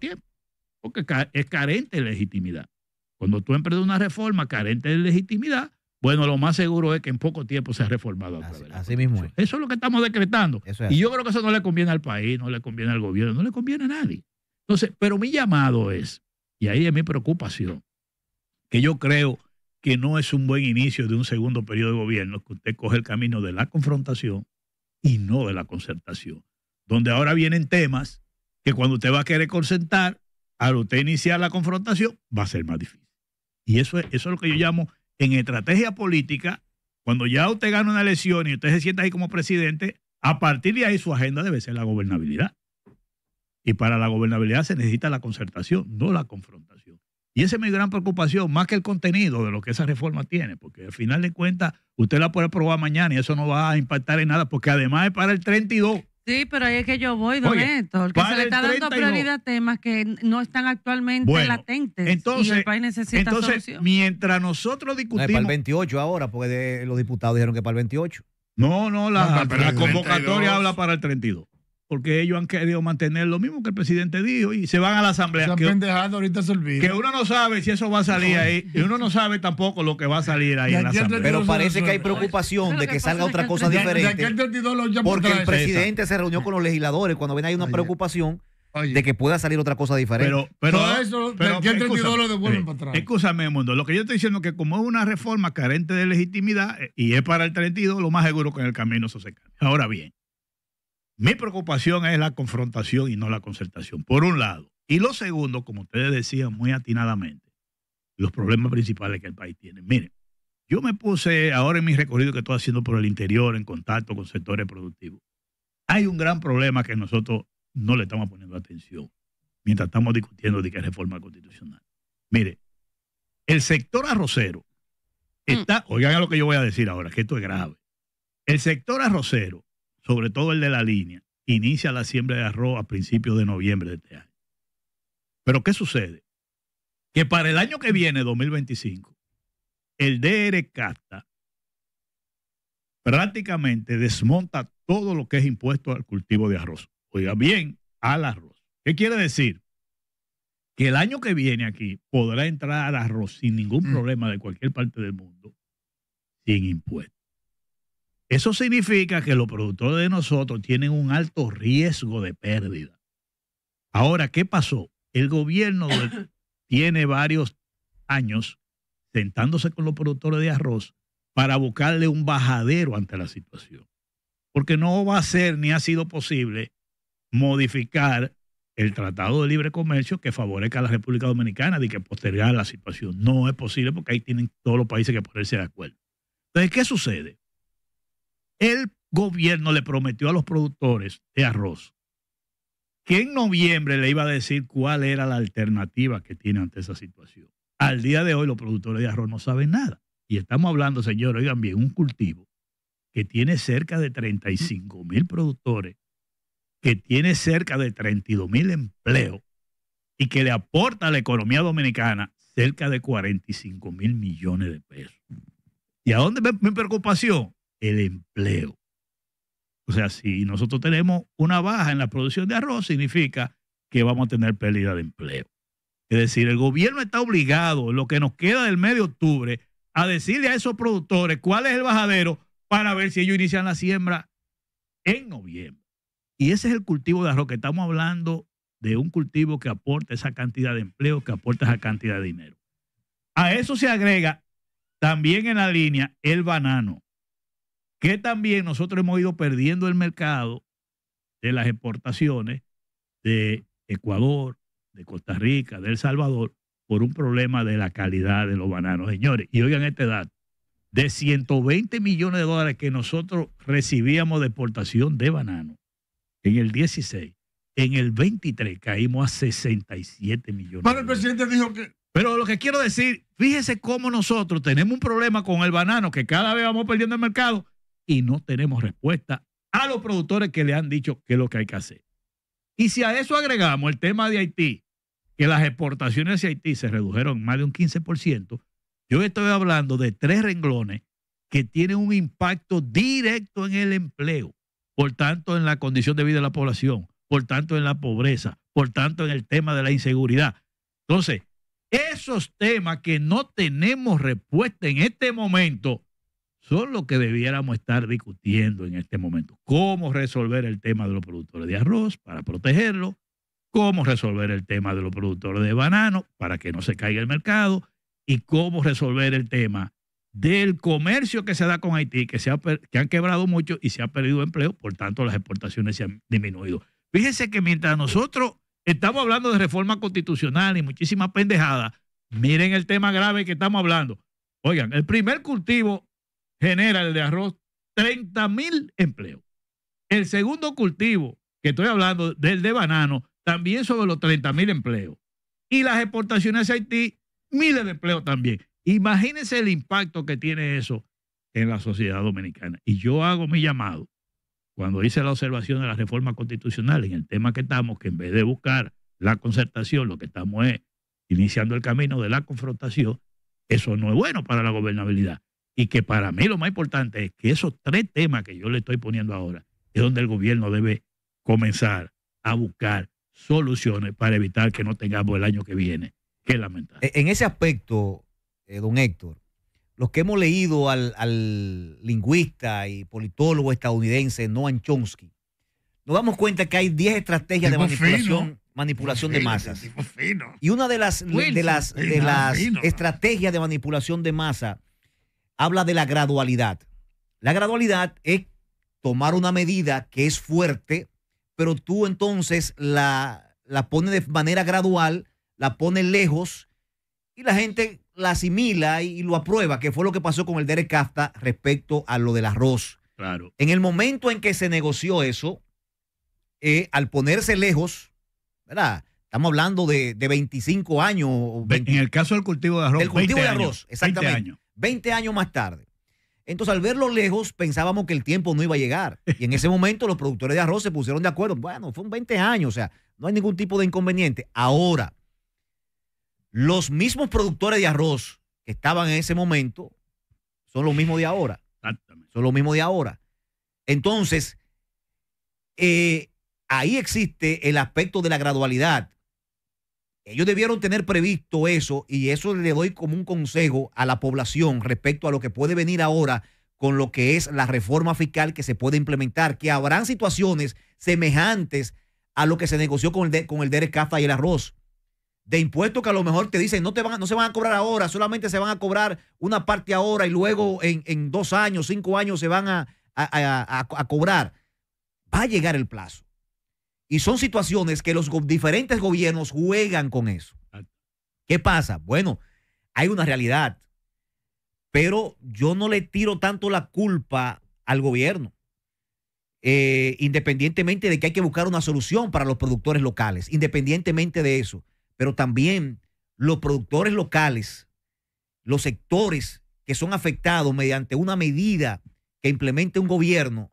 tiempo, porque es carente de legitimidad. Cuando tú emprendes una reforma carente de legitimidad, bueno, lo más seguro es que en poco tiempo se ha reformado. así, mismo es. Eso es lo que estamos decretando. y yo creo que eso no le conviene al país, no le conviene al gobierno, no le conviene a nadie. Entonces, pero mi llamado es, y ahí es mi preocupación, que yo creo que no es un buen inicio de un segundo periodo de gobierno que usted coge el camino de la confrontación y no de la concertación, donde ahora vienen temas que cuando usted va a querer consentar, al usted iniciar la confrontación, va a ser más difícil. Y eso es, eso es lo que yo llamo en estrategia política, cuando ya usted gana una elección y usted se sienta ahí como presidente, a partir de ahí su agenda debe ser la gobernabilidad. Y para la gobernabilidad se necesita la concertación, no la confrontación. Y esa es mi gran preocupación, más que el contenido de lo que esa reforma tiene, porque al final de cuentas usted la puede aprobar mañana y eso no va a impactar en nada, porque además es para el 32. Sí, pero ahí es que yo voy, don se le está dando prioridad a temas que no están actualmente latentes y el país necesita entonces, mientras nosotros discutimos... para el 28 ahora, porque los diputados dijeron que para el 28. No, no, la, la convocatoria habla para el 32 porque ellos han querido mantener lo mismo que el presidente dijo y se van a la asamblea. Se que, ahorita se olvida. Que uno no sabe si eso va a salir ahí y uno no sabe tampoco lo que va a salir ahí en la asamblea. Pero parece que hay preocupación de que salga otra cosa diferente. Porque el presidente se reunió con los legisladores cuando ven ahí una preocupación. de que pueda salir otra cosa diferente. Pero, pero, Todo eso, pero, lo devuelven para atrás. Escúchame, mundo. Lo que yo estoy diciendo es que, como es una reforma carente de legitimidad eh, y es para el 32, lo más seguro que en el camino se se caiga. Ahora bien, mi preocupación es la confrontación y no la concertación, por un lado. Y lo segundo, como ustedes decían muy atinadamente, los problemas principales que el país tiene. Miren, yo me puse ahora en mi recorrido que estoy haciendo por el interior, en contacto con sectores productivos. Hay un gran problema que nosotros no le estamos poniendo atención mientras estamos discutiendo de qué reforma constitucional. Mire, el sector arrocero mm. está, oigan lo que yo voy a decir ahora, que esto es grave. El sector arrocero sobre todo el de la línea, inicia la siembra de arroz a principios de noviembre de este año. Pero ¿qué sucede? Que para el año que viene, 2025, el DR Casta prácticamente desmonta todo lo que es impuesto al cultivo de arroz. Oiga bien, al arroz. ¿Qué quiere decir? Que el año que viene aquí podrá entrar arroz sin ningún mm. problema de cualquier parte del mundo sin impuestos. Eso significa que los productores de nosotros tienen un alto riesgo de pérdida. Ahora, ¿qué pasó? El gobierno tiene varios años sentándose con los productores de arroz para buscarle un bajadero ante la situación. Porque no va a ser ni ha sido posible modificar el Tratado de Libre Comercio que favorezca a la República Dominicana y que postergar la situación. No es posible porque ahí tienen todos los países que ponerse de acuerdo. Entonces, ¿qué sucede? el gobierno le prometió a los productores de arroz que en noviembre le iba a decir cuál era la alternativa que tiene ante esa situación. Al día de hoy los productores de arroz no saben nada. Y estamos hablando, señor, oigan bien, un cultivo que tiene cerca de 35 mil productores, que tiene cerca de 32 mil empleos y que le aporta a la economía dominicana cerca de 45 mil millones de pesos. ¿Y a dónde me, mi preocupación? el empleo. O sea, si nosotros tenemos una baja en la producción de arroz, significa que vamos a tener pérdida de empleo. Es decir, el gobierno está obligado, lo que nos queda del mes de octubre, a decirle a esos productores cuál es el bajadero para ver si ellos inician la siembra en noviembre. Y ese es el cultivo de arroz que estamos hablando de un cultivo que aporta esa cantidad de empleo, que aporta esa cantidad de dinero. A eso se agrega también en la línea el banano que también nosotros hemos ido perdiendo el mercado de las exportaciones de Ecuador, de Costa Rica, de El Salvador, por un problema de la calidad de los bananos, señores. Y oigan este dato, de 120 millones de dólares que nosotros recibíamos de exportación de banano, en el 16, en el 23 caímos a 67 millones. Pero el presidente dijo Pero lo que quiero decir, fíjese cómo nosotros tenemos un problema con el banano, que cada vez vamos perdiendo el mercado, y no tenemos respuesta a los productores que le han dicho qué es lo que hay que hacer. Y si a eso agregamos el tema de Haití, que las exportaciones hacia Haití se redujeron más de un 15%, yo estoy hablando de tres renglones que tienen un impacto directo en el empleo, por tanto en la condición de vida de la población, por tanto en la pobreza, por tanto en el tema de la inseguridad. Entonces, esos temas que no tenemos respuesta en este momento, son lo que debiéramos estar discutiendo en este momento. Cómo resolver el tema de los productores de arroz para protegerlo, cómo resolver el tema de los productores de banano para que no se caiga el mercado y cómo resolver el tema del comercio que se da con Haití, que, se han quebrado mucho y se ha perdido empleo, por tanto las exportaciones se han disminuido. Fíjense que mientras nosotros estamos hablando de reforma constitucional y muchísimas pendejadas, miren el tema grave que estamos hablando. Oigan, el primer cultivo genera el de arroz 30.000 mil empleos. El segundo cultivo, que estoy hablando del de banano, también sobre los 30.000 mil empleos. Y las exportaciones a Haití, miles de empleos también. Imagínense el impacto que tiene eso en la sociedad dominicana. Y yo hago mi llamado cuando hice la observación de las reformas constitucionales, en el tema que estamos, que en vez de buscar la concertación, lo que estamos es iniciando el camino de la confrontación, eso no es bueno para la gobernabilidad y que para mí lo más importante es que esos tres temas que yo le estoy poniendo ahora es donde el gobierno debe comenzar a buscar soluciones para evitar que no tengamos el año que viene. Qué lamentable. E-, en ese aspecto, eh, don Héctor, los que hemos leído al, lingüista y politólogo estadounidense Noam Chomsky, nos damos cuenta que hay 10 estrategias de manipulación, manipulación de masas. Y una de las, de las, de las estrategias de manipulación de masa habla de la gradualidad. La gradualidad es tomar una medida que es fuerte, pero tú entonces la, la pones de manera gradual, la pones lejos y la gente la asimila y, lo aprueba, que fue lo que pasó con el Derek Casta respecto a lo del arroz. Claro. En el momento en que se negoció eso, eh, al ponerse lejos, ¿verdad? Estamos hablando de, de 25 años. en el caso del cultivo de arroz. cultivo de arroz, exactamente. 20 años más tarde. Entonces, al verlo lejos, pensábamos que el tiempo no iba a llegar. Y en ese momento, los productores de arroz se pusieron de acuerdo. Bueno, fue un 20 años, o sea, no hay ningún tipo de inconveniente. Ahora, los mismos productores de arroz que estaban en ese momento son los mismos de ahora. Exactamente. Son los mismos de ahora. Entonces, eh, ahí existe el aspecto de la gradualidad. Ellos debieron tener previsto eso y eso le doy como un consejo a la población respecto a lo que puede venir ahora con lo que es la reforma fiscal que se puede implementar, que habrán situaciones semejantes a lo que se negoció con el, de, con el y el arroz. De impuestos que a lo mejor te dicen no, te van, no se van a cobrar ahora, solamente se van a cobrar una parte ahora y luego en, dos años, cinco años se van a cobrar. Va a llegar el plazo. Y son situaciones que los diferentes gobiernos juegan con eso. ¿Qué pasa? Bueno, hay una realidad, pero yo no le tiro tanto la culpa al gobierno, eh, independientemente de que hay que buscar una solución para los productores locales, independientemente de eso, pero también los productores locales, los sectores que son afectados mediante una medida que implemente un gobierno,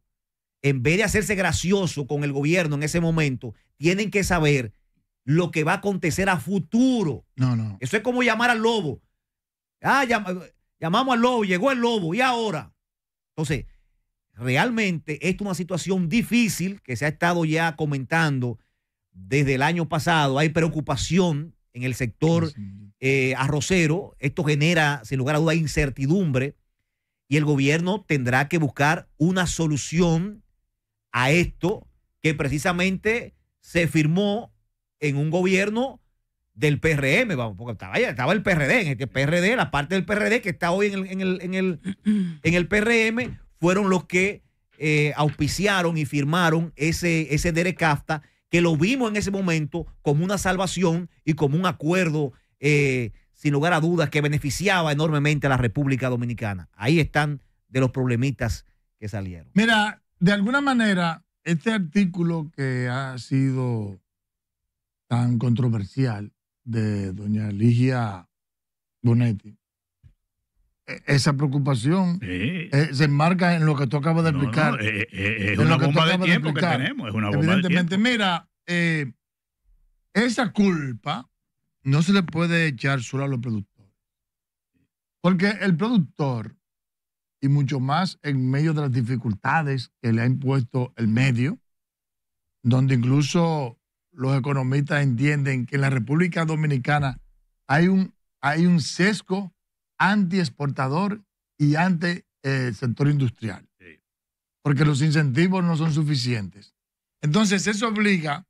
en vez de hacerse gracioso con el gobierno en ese momento, tienen que saber lo que va a acontecer a futuro. No, no. Eso es como llamar al lobo. Ah, llamamos al lobo, llegó el lobo, ¿y ahora? Entonces, realmente esto es una situación difícil que se ha estado ya comentando desde el año pasado. Hay preocupación en el sector eh, arrocero. Esto genera, sin lugar a duda, incertidumbre y el gobierno tendrá que buscar una solución a esto que precisamente se firmó en un gobierno del PRM, vamos, porque estaba, estaba el PRD, en este PRD, la parte del PRD que está hoy en el, en el, PRM, fueron los que eh, auspiciaron y firmaron ese, ese Derecafta, que lo vimos en ese momento como una salvación y como un acuerdo, eh, sin lugar a dudas, que beneficiaba enormemente a la República Dominicana. Ahí están de los problemitas que salieron. Mira, de alguna manera, este artículo que ha sido tan controversial de doña Ligia Bonetti, e, esa preocupación eh, se enmarca en lo que tú acabas de explicar. es, una bomba de tiempo que tenemos, es Evidentemente, mira, eh, esa culpa no se le puede echar solo a los productores. Porque el productor y mucho más en medio de las dificultades que le ha impuesto el medio, donde incluso los economistas entienden que en la República Dominicana hay un, hay un sesgo anti-exportador y ante el sector industrial, porque los incentivos no son suficientes. Entonces, eso obliga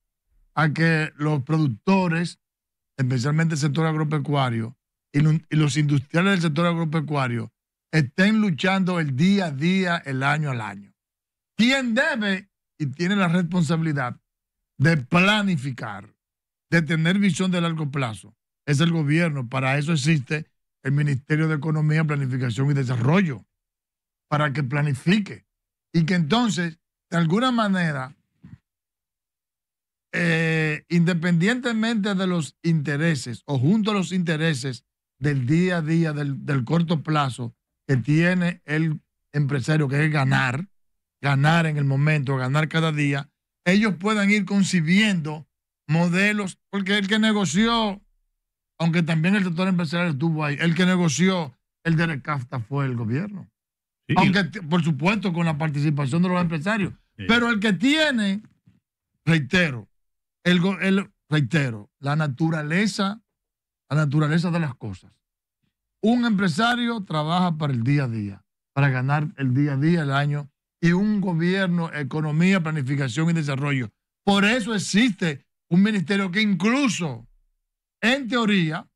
a que los productores, especialmente el sector agropecuario, y los industriales del sector agropecuario, estén luchando el día a día, el año al año. ¿Quién debe y tiene la responsabilidad de planificar, de tener visión de largo plazo? Es el gobierno. Para eso existe el Ministerio de Economía, Planificación y Desarrollo, para que planifique y que entonces, de alguna manera, eh, independientemente de los intereses o junto a los intereses del día a día, del corto plazo, que tiene el empresario, que es ganar, ganar en el momento, ganar cada día, ellos puedan ir concibiendo modelos, porque el que negoció, aunque también el sector empresarial estuvo ahí, el que negoció el de CAFTA fue el gobierno. Aunque, por supuesto, con la participación de los empresarios. Pero el que tiene, reitero, el, reitero, la naturaleza, la naturaleza de las cosas un empresario trabaja para el día a día, para ganar el día a día, el año, y un gobierno, economía, planificación y desarrollo. Por eso existe un ministerio que incluso, en teoría,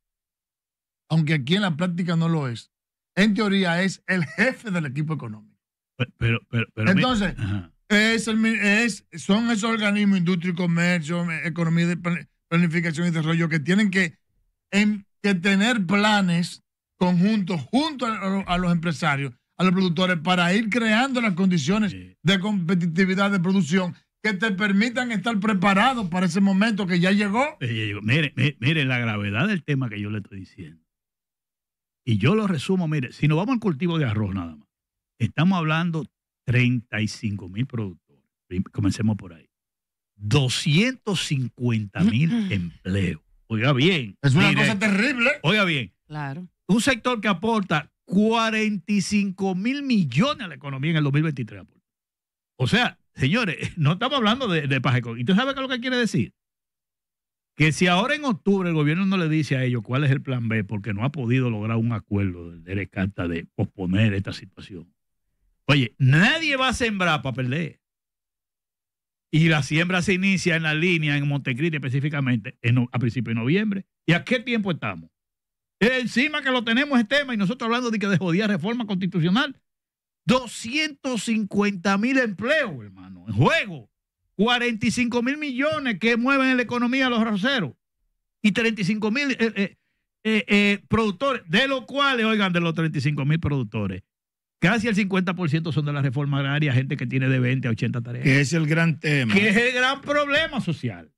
aunque aquí en la práctica no lo es, en teoría es el jefe del equipo económico. Pero, pero, Entonces, es son esos organismos, industria y comercio, economía, planificación y desarrollo, que tienen que, en, que tener planes conjunto junto a, los empresarios, a los productores, para ir creando las condiciones de competitividad de producción que te permitan estar preparados para ese momento que ya llegó. mire, mire, la gravedad del tema que yo le estoy diciendo. Y yo lo resumo, mire, si nos vamos al cultivo de arroz nada más, estamos hablando 35 mil productores, comencemos por ahí, 250 mil empleos. Oiga bien. Es una cosa terrible. Oiga bien. Claro un sector que aporta 45 mil millones a la economía en el 2023. O sea, señores, no estamos hablando de, de Pajeco. ¿Y tú sabes qué es lo que quiere decir? Que si ahora en octubre el gobierno no le dice a ellos cuál es el plan B, porque no ha podido lograr un acuerdo del DERECATA de posponer esta situación. Oye, nadie va a sembrar para perder. Y la siembra se inicia en la línea, en Montecristi específicamente, a principios de noviembre. ¿Y a qué tiempo estamos? Encima que lo tenemos este tema y nosotros hablando de que de jodida reforma constitucional. 250 mil empleos, hermano, en juego. 45 mil millones que mueven en la economía los raseros. Y 35 mil eh, eh, eh, productores, de los cuales, oigan, de los 35 mil productores, Casi el 50% son de la reforma agraria, gente que tiene de 20 a 80 tareas. Que es el gran tema. Que es el gran problema social.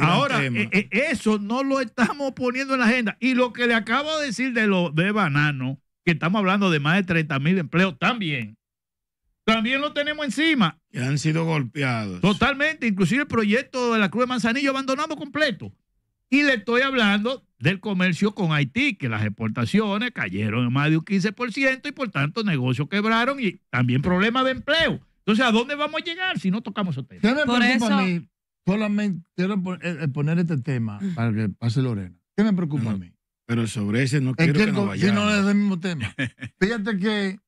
Ahora, eh, eh, eso no lo estamos poniendo en la agenda. Y lo que le acabo de decir de lo de banano, que estamos hablando de más de 30 mil empleos también. También lo tenemos encima. Que han sido golpeados. Totalmente. Inclusive el proyecto de la Cruz de Manzanillo abandonado completo. Y le estoy hablando del comercio con Haití, que las exportaciones cayeron en más de un 15% y por tanto negocios quebraron y también problemas de empleo. Entonces, ¿a dónde vamos a llegar si no tocamos esos temas? Por eso, solamente quiero eh, eh, poner este tema para que pase Lorena. ¿Qué me preocupa a mí? Pero sobre ese no quiero que, no Si no es el mismo tema. Fíjate que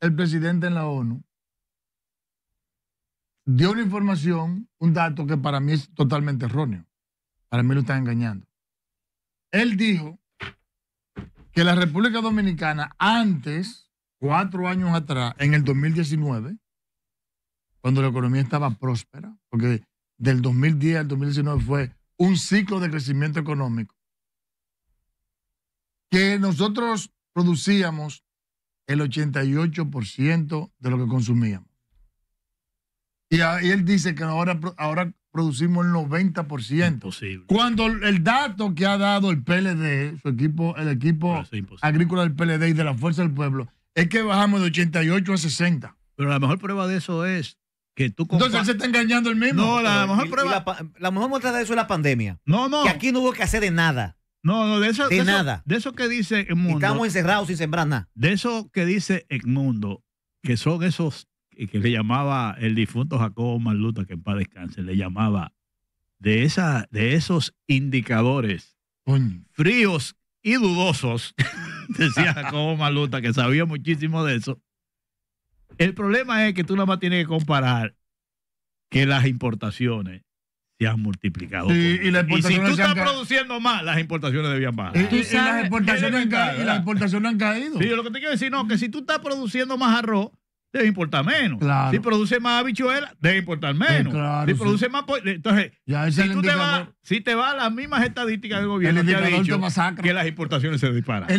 el presidente en la ONU dio una información, un dato que para mí es totalmente erróneo. Para mí lo están engañando. Él dijo que la República Dominicana antes, cuatro años atrás, en el 2019, cuando la economía estaba próspera, porque del 2010 al 2019 fue un ciclo de crecimiento económico. Que nosotros producíamos el 88% de lo que consumíamos. Y, él dice que ahora, ahora producimos el 90%. Imposible. Cuando el dato que ha dado el PLD, su equipo, el equipo agrícola del PLD y de la Fuerza del Pueblo, es que bajamos de 88 a 60. Pero la mejor prueba de eso es tú Entonces se está engañando el mismo. No, la mejor prueba. la, mejor muestra de eso es la pandemia. No, no. Que aquí no hubo que hacer de nada. No, no, de eso. De, nada. de eso que dice Edmundo. Estamos encerrados sin sembrar nada. De eso que dice el mundo que son esos eh, que le llamaba el difunto Jacobo Maluta que en paz descanse, le llamaba de, esa, de esos indicadores fríos y dudosos, decía Jacobo Maluta, que sabía muchísimo de eso, el problema es que tú nada más tienes que comparar que las importaciones se han multiplicado. y, si tú estás produciendo más, las importaciones debían bajar. Y, las exportaciones han, y han caído. Sí, lo que te quiero decir, no, que si tú estás produciendo más arroz, debe importar menos. Si produce más habichuela, debe importar menos. si produce más entonces, si, te va las mismas estadísticas del gobierno, que las importaciones se disparan.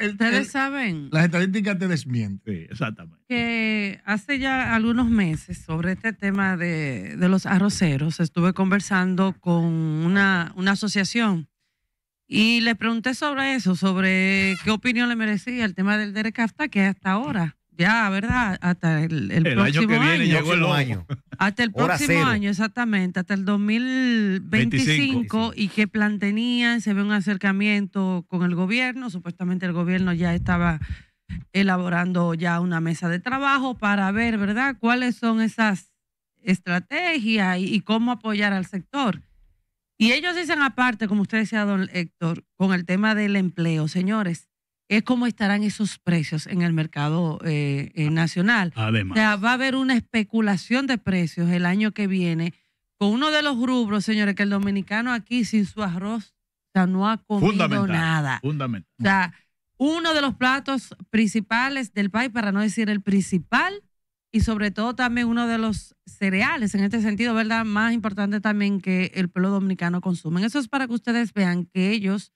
Ustedes saben. Las estadísticas te desmienten. Sí, exactamente. Que hace ya algunos meses, sobre este tema de, los arroceros, estuve conversando con una, asociación. Y le pregunté sobre eso, sobre qué opinión le merecía el tema del hasta que hasta ahora ya, ¿verdad? Hasta el, próximo año. Hasta el próximo año, exactamente, hasta el 2025 y que plantean se ve un acercamiento con el gobierno, supuestamente el gobierno ya estaba elaborando ya una mesa de trabajo para ver, ¿verdad?, cuáles son esas estrategias y cómo apoyar al sector. Y ellos dicen aparte, como usted decía, don Héctor, con el tema del empleo, señores, es cómo estarán esos precios en el mercado eh, eh, ah, nacional. Además. O sea, va a haber una especulación de precios el año que viene con uno de los rubros, señores, que el dominicano aquí sin su arroz, ya no ha comido nada. Fundamental. O sea, uno de los platos principales del país, para no decir el principal, y sobre todo también uno de los cereales, en este sentido, ¿verdad? Más importante también que el pueblo dominicano consume. Eso es para que ustedes vean que ellos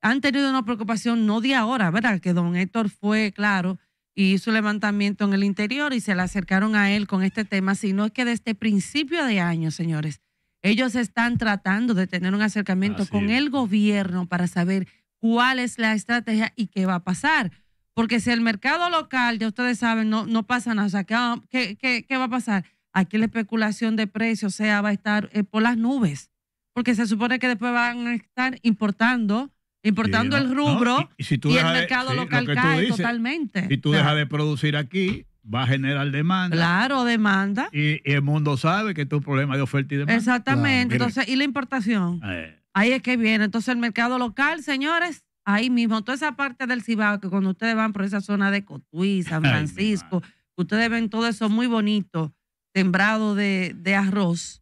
han tenido una preocupación, no de ahora, ¿verdad? Que don Héctor fue claro y hizo levantamiento en el interior y se le acercaron a él con este tema, sino es que desde principio de año, señores, ellos están tratando de tener un acercamiento con el gobierno para saber cuál es la estrategia y qué va a pasar. Porque si el mercado local, ya ustedes saben, no, no pasa nada, o sea, ¿qué, qué, va a pasar? Aquí la especulación de precios, sea, va a estar eh, por las nubes, porque se supone que después van a estar importando Importando el rubro y, el mercado local cae totalmente. Si tú dejas de producir aquí, va a generar demanda. Claro, demanda. Y, el mundo sabe que es un problema de oferta y demanda. Exactamente. Entonces, ¿y la importación? Eh. Ahí es que viene. Entonces, el mercado local, señores, ahí mismo, toda esa parte del Cibao, que cuando ustedes van por esa zona de Cotuí, San Francisco, ustedes ven todo eso muy bonito, sembrado de, de arroz.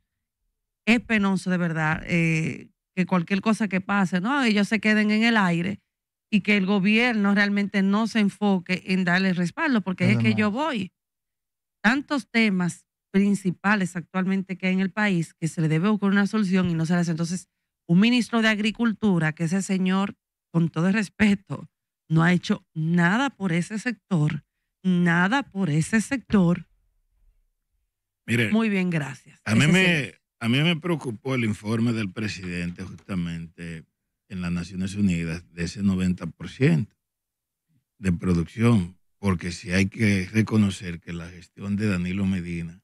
Es penoso, de verdad. Eh, que cualquier cosa que pase, ¿no? Ellos se queden en el aire y que el gobierno realmente no se enfoque en darle respaldo, porque es que yo voy. Tantos temas principales actualmente que hay en el país que se le debe buscar una solución y no se las hace. Entonces, un ministro de Agricultura, que ese señor, con todo el respeto, no ha hecho nada por ese sector, nada por ese sector. Mire, Muy bien, gracias. A mí me, a mí me preocupó el informe del presidente justamente en las Naciones Unidas de ese 90% de producción, porque si hay que reconocer que la gestión de Danilo Medina,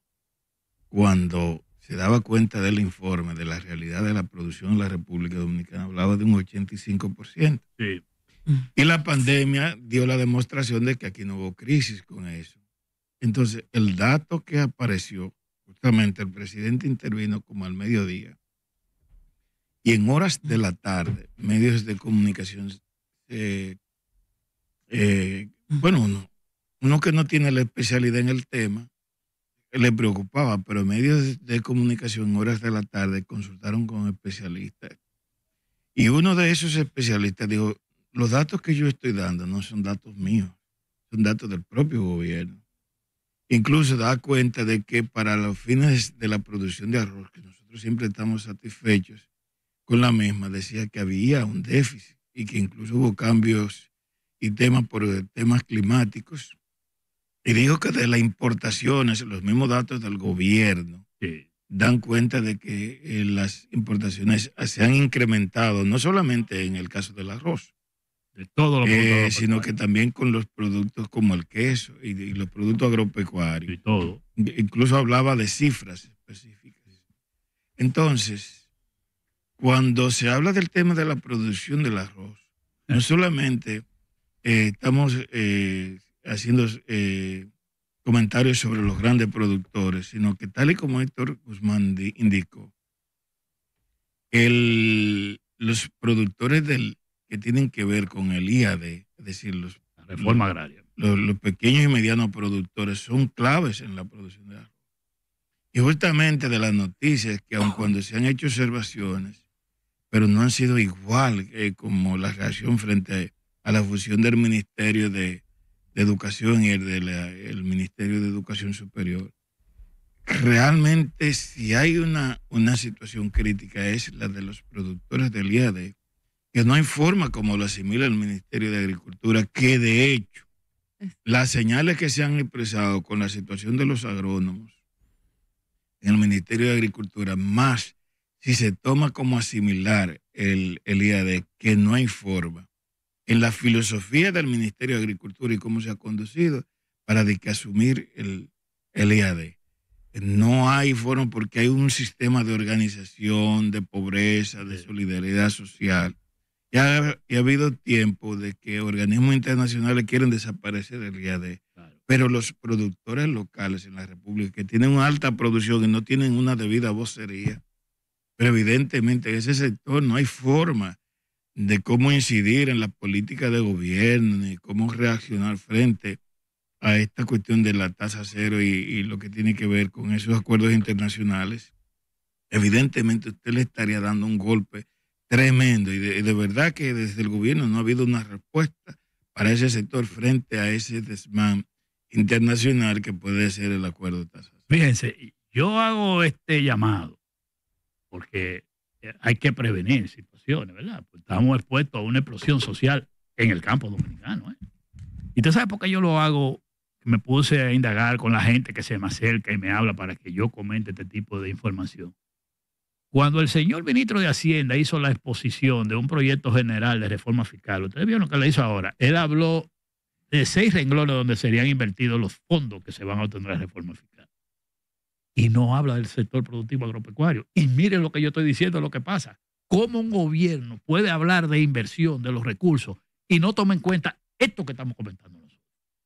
cuando se daba cuenta del informe de la realidad de la producción en la República Dominicana, hablaba de un 85%. Y la pandemia dio la demostración de que aquí no hubo crisis con eso. Entonces, el dato que apareció el presidente intervino como al mediodía. Y en horas de la tarde, medios de comunicación, eh, eh, bueno, uno, uno que no tiene la especialidad en el tema, le preocupaba, pero medios de comunicación horas de la tarde consultaron con especialistas. Y uno de esos especialistas dijo, los datos que yo estoy dando no son datos míos, son datos del propio gobierno. Incluso da cuenta de que para los fines de la producción de arroz, que nosotros siempre estamos satisfechos con la misma, decía que había un déficit y que incluso hubo cambios y temas por eh, temas climáticos. Y dijo que de las importaciones, los mismos datos del gobierno, dan cuenta de que eh, las importaciones se han incrementado, no solamente en el caso del arroz, de todo lo eh, sino que también con los productos como el queso y, los productos agropecuarios. Y todo. Incluso hablaba de cifras específicas. Entonces, cuando se habla del tema de la producción del arroz, no eh. solamente eh, estamos haciendo comentarios sobre los grandes productores, sino que tal y como Héctor Guzmán indicó, los productores del que tienen que ver con el IAD, es decir, los, reforma agraria. Los, pequeños y medianos productores son claves en la producción de arroz. Y justamente de las noticias que aun cuando se han hecho observaciones, pero no han sido igual como la reacción frente a, la fusión del Ministerio de, Educación y el del Ministerio de Educación Superior. Realmente si hay una, una situación crítica es la de los productores del IAD que no hay forma como lo asimila el Ministerio de Agricultura, que de hecho las señales que se han expresado con la situación de los agrónomos en el Ministerio de Agricultura, más si se toma como asimilar el, el IAD, que no hay forma, en la filosofía del Ministerio de Agricultura y cómo se ha conducido para de que asumir el, el IAD. No hay forma porque hay un sistema de organización, de pobreza, de solidaridad social ya ha, habido tiempo de que organismos internacionales quieren desaparecer del IAD, pero los productores locales en la República que tienen una alta producción y no tienen una debida vocería, pero evidentemente en ese sector no hay forma de cómo incidir en la política de gobierno ni cómo reaccionar frente a esta cuestión de la tasa cero y lo que tiene que ver con esos acuerdos internacionales. Evidentemente usted le estaría dando un golpe tremendo y de, verdad que desde el gobierno no ha habido una respuesta para ese sector frente a ese desmán internacional que puede ser el acuerdo de tasas. Fíjense, yo hago este llamado porque eh, hay que prevenir situaciones, ¿verdad? Pues estamos expuestos a una explosión social en el campo dominicano. ¿eh? Y tú sabes por qué yo lo hago, me puse a indagar con la gente que se me acerca y me habla para que yo comente este tipo de información. Cuando el señor ministro de Hacienda hizo la exposición de un proyecto general de reforma fiscal, ustedes vieron que le hizo ahora, él habló de seis renglones donde serían invertidos los fondos que se van a obtener de la reforma fiscal. Y no habla del sector productivo agropecuario. Y miren lo que yo estoy diciendo, lo que pasa. ¿Cómo un gobierno puede hablar de inversión de los recursos y no toma en cuenta esto que estamos comentando?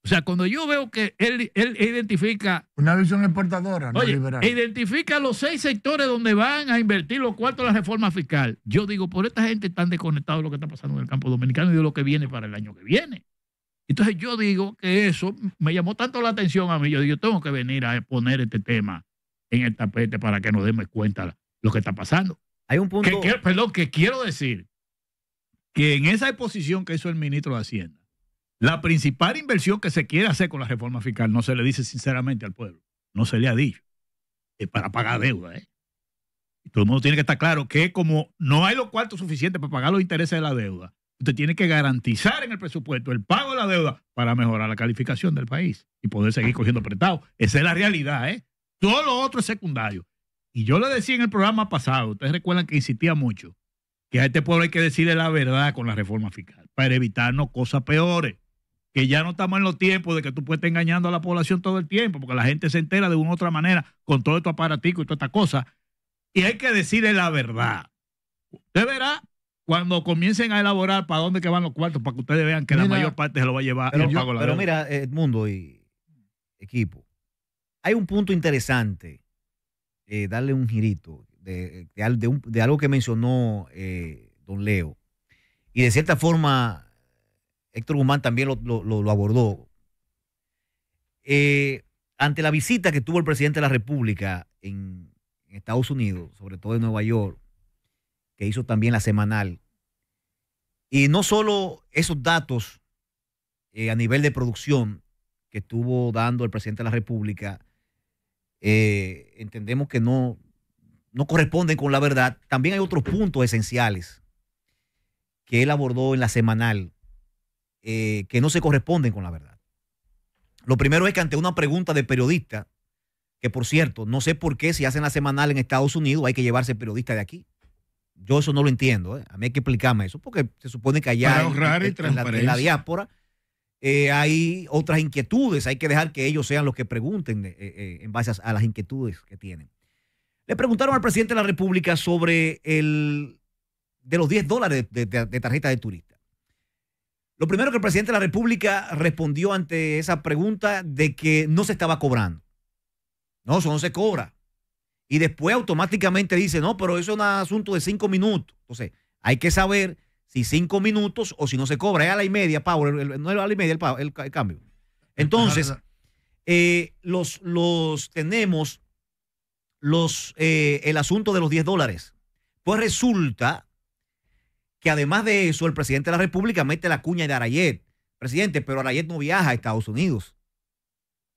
O sea, cuando yo veo que él, identifica... Una visión exportadora, no e Identifica los seis sectores donde van a invertir los cuartos de la reforma fiscal. Yo digo, por esta gente están desconectados de lo que está pasando en el campo dominicano y de lo que viene para el año que viene. Entonces yo digo que eso me llamó tanto la atención a mí. Yo digo, tengo que venir a poner este tema en el tapete para que nos demos cuenta lo que está pasando. Hay un punto... Que, perdón, que quiero decir que en esa exposición que hizo el ministro de Hacienda, la principal inversión que se quiere hacer con la reforma fiscal no se le dice sinceramente al pueblo, no se le ha dicho, es para pagar deuda. ¿eh? todo el mundo tiene que estar claro que como no hay los cuartos suficientes para pagar los intereses de la deuda, usted tiene que garantizar en el presupuesto el pago de la deuda para mejorar la calificación del país y poder seguir cogiendo prestado. Esa es la realidad. ¿eh? Todo lo otro es secundario. Y yo le decía en el programa pasado, ustedes recuerdan que insistía mucho, que a este pueblo hay que decirle la verdad con la reforma fiscal para evitarnos cosas peores que ya no estamos en los tiempos de que tú puedes estar engañando a la población todo el tiempo, porque la gente se entera de una u otra manera con todo tu aparatico y toda esta cosa. Y hay que decirle la verdad. Usted verá cuando comiencen a elaborar para dónde que van los cuartos, para que ustedes vean que la mayor parte se lo va a llevar pero, el mundo mira, Edmundo y equipo, hay un punto interesante, eh, darle un girito de, algo que mencionó eh, don Leo. Y de cierta forma Héctor Guzmán también lo, abordó. Eh, ante la visita que tuvo el presidente de la República en, Estados Unidos, sobre todo en Nueva York, que hizo también la semanal, y no solo esos datos eh, a nivel de producción que estuvo dando el presidente de la República, eh, entendemos que no, no corresponden con la verdad, también hay otros puntos esenciales que él abordó en la semanal eh, que no se corresponden con la verdad. Lo primero es que ante una pregunta de periodista, que por cierto, no sé por qué si hacen la semanal en Estados Unidos hay que llevarse periodista de aquí. Yo eso no lo entiendo, ¿eh? a mí hay que explicarme eso, porque se supone que allá en, la, diáspora eh, hay otras inquietudes, hay que dejar que ellos sean los que pregunten en base a, las inquietudes que tienen. Le preguntaron al presidente de la República sobre el de los 10 dólares de tarjeta de turista. Lo primero que el presidente de la República respondió ante esa pregunta de que no se estaba cobrando. No, eso no se cobra. Y después automáticamente dice, no, pero eso es un asunto de cinco minutos. Entonces, hay que saber si cinco minutos o si no se cobra. Es a la y media, Pablo. no a la y media el, cambio. Entonces, eh, los, tenemos los, eh, el asunto de los 10 dólares. Pues resulta además de eso, el presidente de la República mete la cuña de Arayet. Presidente, pero Arayet no viaja a Estados Unidos.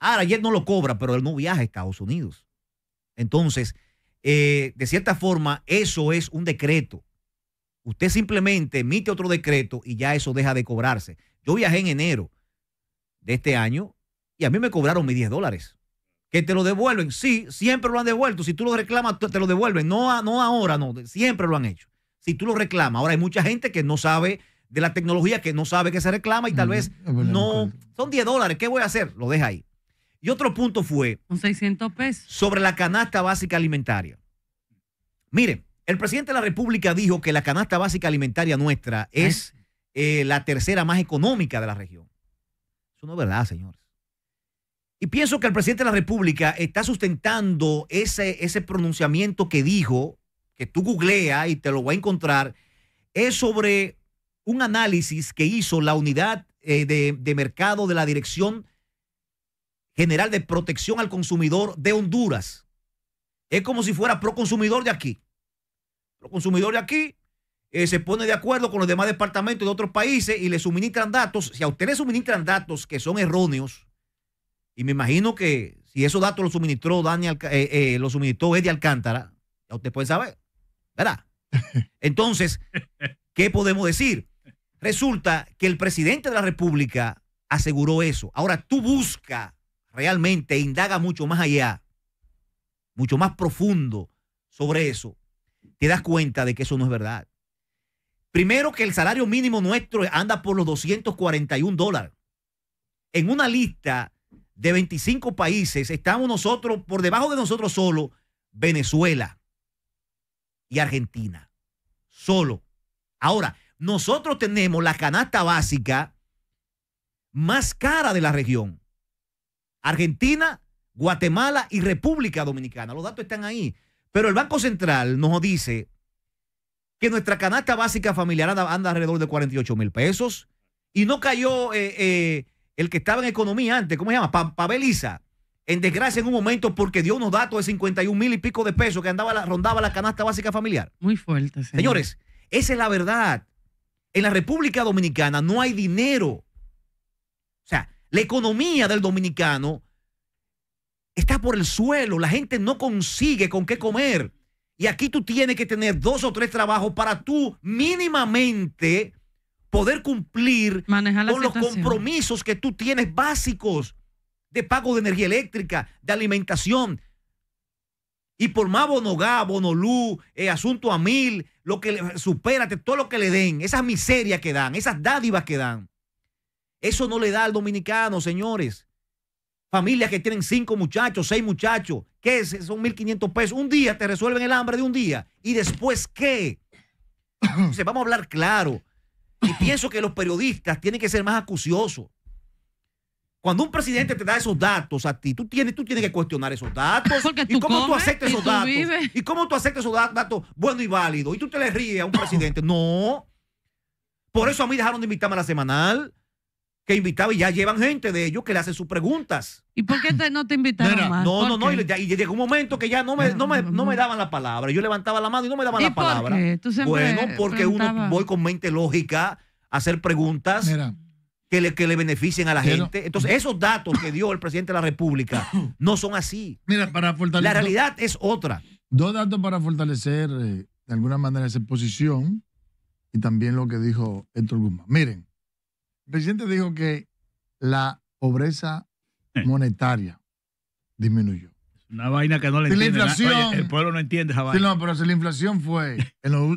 Arayet no lo cobra, pero él no viaja a Estados Unidos. Entonces, eh, de cierta forma, eso es un decreto. Usted simplemente emite otro decreto y ya eso deja de cobrarse. Yo viajé en enero de este año y a mí me cobraron mis 10 dólares. Que te lo devuelven. Sí, siempre lo han devuelto. Si tú lo reclamas, te lo devuelven. No, no ahora, no. Siempre lo han hecho si tú lo reclamas. Ahora hay mucha gente que no sabe de la tecnología, que no sabe que se reclama y tal vez no... Son 10 dólares, ¿qué voy a hacer? Lo deja ahí. Y otro punto fue... Un 600 pesos. Sobre la canasta básica alimentaria. Mire, el presidente de la República dijo que la canasta básica alimentaria nuestra es eh, la tercera más económica de la región. Eso no es verdad, señores. Y pienso que el presidente de la República está sustentando ese, ese pronunciamiento que dijo que tú googlea y te lo va a encontrar, es sobre un análisis que hizo la unidad eh, de, mercado de la Dirección General de Protección al Consumidor de Honduras. Es como si fuera pro consumidor de aquí. Pro consumidor de aquí eh, se pone de acuerdo con los demás departamentos de otros países y le suministran datos. Si a ustedes le suministran datos que son erróneos, y me imagino que si esos datos los suministró Daniel, eh, eh suministró Eddie Alcántara, ya usted puede saber. ¿verdad? Entonces, ¿qué podemos decir? Resulta que el presidente de la República aseguró eso. Ahora tú busca realmente, indaga mucho más allá, mucho más profundo sobre eso. Te das cuenta de que eso no es verdad. Primero que el salario mínimo nuestro anda por los 241 dólares. En una lista de 25 países estamos nosotros, por debajo de nosotros solo, Venezuela y Argentina. Solo. Ahora, nosotros tenemos la canasta básica más cara de la región. Argentina, Guatemala y República Dominicana. Los datos están ahí. Pero el Banco Central nos dice que nuestra canasta básica familiar anda, alrededor de 48 mil pesos. Y no cayó eh, eh, el que estaba en economía antes, ¿cómo se llama? Pa Pabeliza en desgracia en un momento porque dio unos datos de 51 mil y pico de pesos que andaba rondaba la canasta básica familiar. Muy fuerte, Señores, esa es la verdad. En la República Dominicana no hay dinero. O sea, la economía del dominicano está por el suelo. La gente no consigue con qué comer. Y aquí tú tienes que tener dos o tres trabajos para tú mínimamente poder cumplir con los compromisos que tú tienes básicos de pago de energía eléctrica, de alimentación. Y por más Bonogá, Bonolú, eh, Asunto a Mil, lo que le, supérate, todo lo que le den, esas miserias que dan, esas dádivas que dan. Eso no le da al dominicano, señores. Familias que tienen cinco muchachos, seis muchachos, ¿qué es? Son 1.500 pesos. Un día te resuelven el hambre de un día. ¿Y después qué? se vamos a hablar claro. Y pienso que los periodistas tienen que ser más acuciosos. Cuando un presidente te da esos datos a ti, tú tienes, tú tienes que cuestionar esos datos. ¿Y cómo tú aceptas esos datos? ¿Y cómo tú aceptas esos datos buenos y válidos? Y tú te le ríes a un presidente. No. Por eso a mí dejaron de invitarme a la semanal, que invitaba y ya llevan gente de ellos que le hacen sus preguntas. ¿Y por qué no te invitaron más? No, no, no. Y, llegó un momento que ya no me, ah, daban la palabra. Yo levantaba la mano y no me daban la por palabra. Qué? ¿Tú bueno, porque uno voy con mente lógica a hacer preguntas. Mira que le, beneficien a la gente. Entonces, esos datos que dio el presidente de la República no son así. Mira, para fortalecer. La realidad es otra. Dos datos para fortalecer eh, de alguna manera esa exposición y también lo que dijo Héctor Guzmán. Miren, el presidente dijo que la pobreza monetaria disminuyó. Una vaina que no le entiende. el pueblo no entiende esa Sí, no, pero si la inflación fue.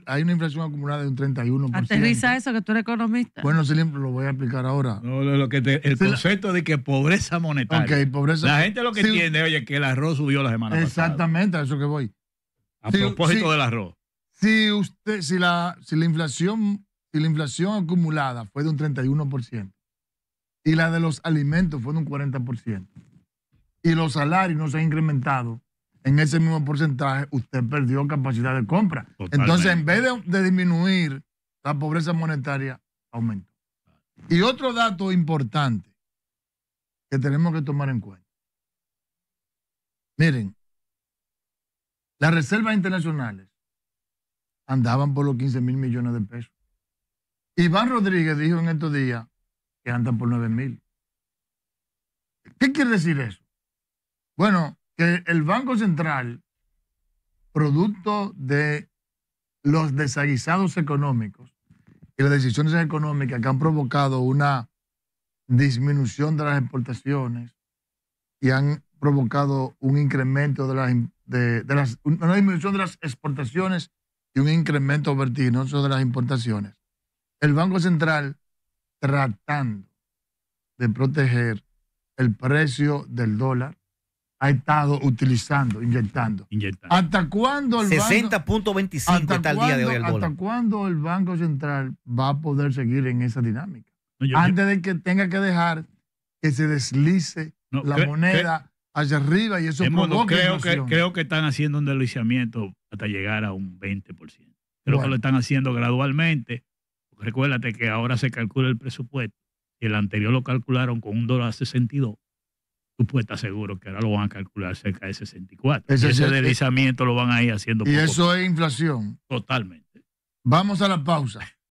hay una inflación acumulada de un 31%. Aterriza eso, que tú eres economista. Bueno, lo voy a explicar ahora. el concepto de que pobreza monetaria. pobreza. La gente lo que entiende, oye, que el arroz subió la semana exactamente, pasada. Exactamente, a eso que voy. A propósito del arroz. Si, usted, si, la, si, la inflación, si la inflación acumulada fue de un 31% y la de los alimentos fue de un 40%, y los salarios no se han incrementado en ese mismo porcentaje, usted perdió capacidad de compra. Entonces, en vez de, de, disminuir la pobreza monetaria, aumentó. Y otro dato importante que tenemos que tomar en cuenta. Miren, las reservas internacionales andaban por los 15 mil millones de pesos. Iván Rodríguez dijo en estos días que andan por 9 mil. ¿Qué quiere decir eso? Bueno, que el Banco Central, producto de los desaguisados económicos y las decisiones económicas que han provocado una disminución de las exportaciones y han provocado un incremento de las, una disminución de las exportaciones y un incremento vertiginoso de las importaciones. El Banco Central tratando de proteger el precio del dólar, ha estado utilizando, inyectando. inyectando. ¿Hasta cuándo el 60.25 está día de hoy ¿Hasta cuándo el Banco Central va a poder seguir en esa dinámica? Antes de que tenga que dejar que se deslice la moneda hacia arriba y eso provoca modo, creo que, creo que están haciendo un deslizamiento hasta llegar a un 20%. Creo que lo están haciendo gradualmente. Recuérdate que ahora se calcula el presupuesto. El anterior lo calcularon con un dólar 62 tú puedes estar seguro que ahora lo van a calcular cerca de 64. Ese, ese deslizamiento lo van a ir haciendo. Y eso es inflación. Totalmente. Vamos a la pausa.